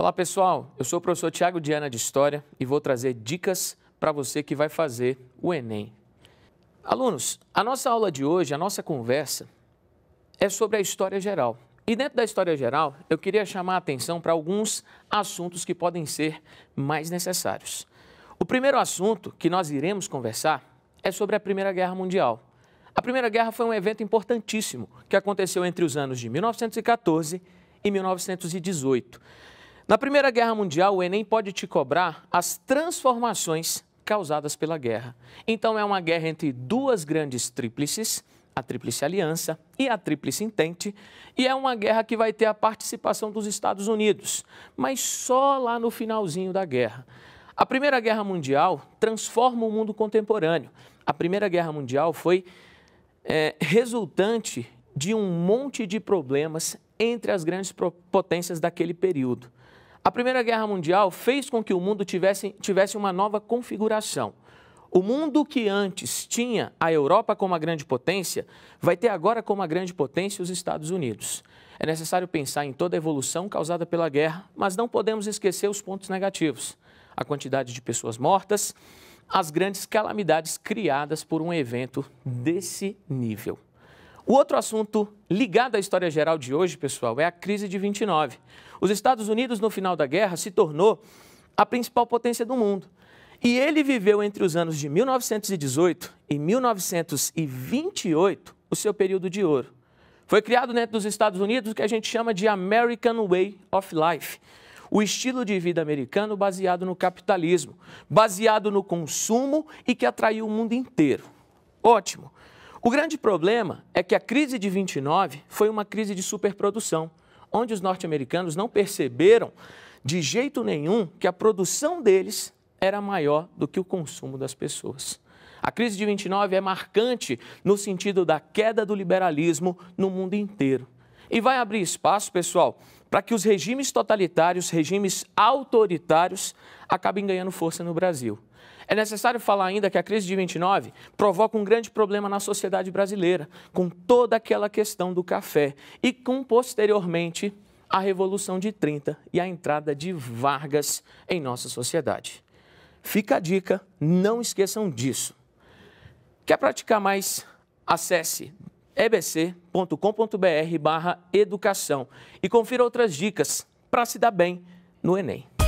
Olá pessoal, eu sou o professor Tiago Diana de História e vou trazer dicas para você que vai fazer o Enem. Alunos, a nossa aula de hoje, a nossa conversa é sobre a história geral. E dentro da história geral, eu queria chamar a atenção para alguns assuntos que podem ser mais necessários. O primeiro assunto que nós iremos conversar é sobre a Primeira Guerra Mundial. A Primeira Guerra foi um evento importantíssimo que aconteceu entre os anos de 1914 e 1918. Na Primeira Guerra Mundial, o Enem pode te cobrar as transformações causadas pela guerra. Então, é uma guerra entre duas grandes tríplices, a Tríplice Aliança e a Tríplice Intente, e é uma guerra que vai ter a participação dos Estados Unidos, mas só lá no finalzinho da guerra. A Primeira Guerra Mundial transforma o mundo contemporâneo. A Primeira Guerra Mundial foi é, resultante de um monte de problemas entre as grandes potências daquele período. A Primeira Guerra Mundial fez com que o mundo tivesse, tivesse uma nova configuração. O mundo que antes tinha a Europa como a grande potência, vai ter agora como a grande potência os Estados Unidos. É necessário pensar em toda a evolução causada pela guerra, mas não podemos esquecer os pontos negativos: a quantidade de pessoas mortas, as grandes calamidades criadas por um evento desse nível. O outro assunto ligado à história geral de hoje, pessoal, é a crise de 29. Os Estados Unidos, no final da guerra, se tornou a principal potência do mundo. E ele viveu entre os anos de 1918 e 1928 o seu período de ouro. Foi criado dentro dos Estados Unidos o que a gente chama de American Way of Life, o estilo de vida americano baseado no capitalismo, baseado no consumo e que atraiu o mundo inteiro. Ótimo. O grande problema é que a crise de 29 foi uma crise de superprodução, onde os norte-americanos não perceberam de jeito nenhum que a produção deles era maior do que o consumo das pessoas. A crise de 29 é marcante no sentido da queda do liberalismo no mundo inteiro. E vai abrir espaço, pessoal, para que os regimes totalitários, regimes autoritários, acabem ganhando força no Brasil. É necessário falar ainda que a crise de 29 provoca um grande problema na sociedade brasileira, com toda aquela questão do café e com, posteriormente, a Revolução de 30 e a entrada de Vargas em nossa sociedade. Fica a dica, não esqueçam disso. Quer praticar mais? Acesse ebc.com.br/educação e confira outras dicas para se dar bem no Enem.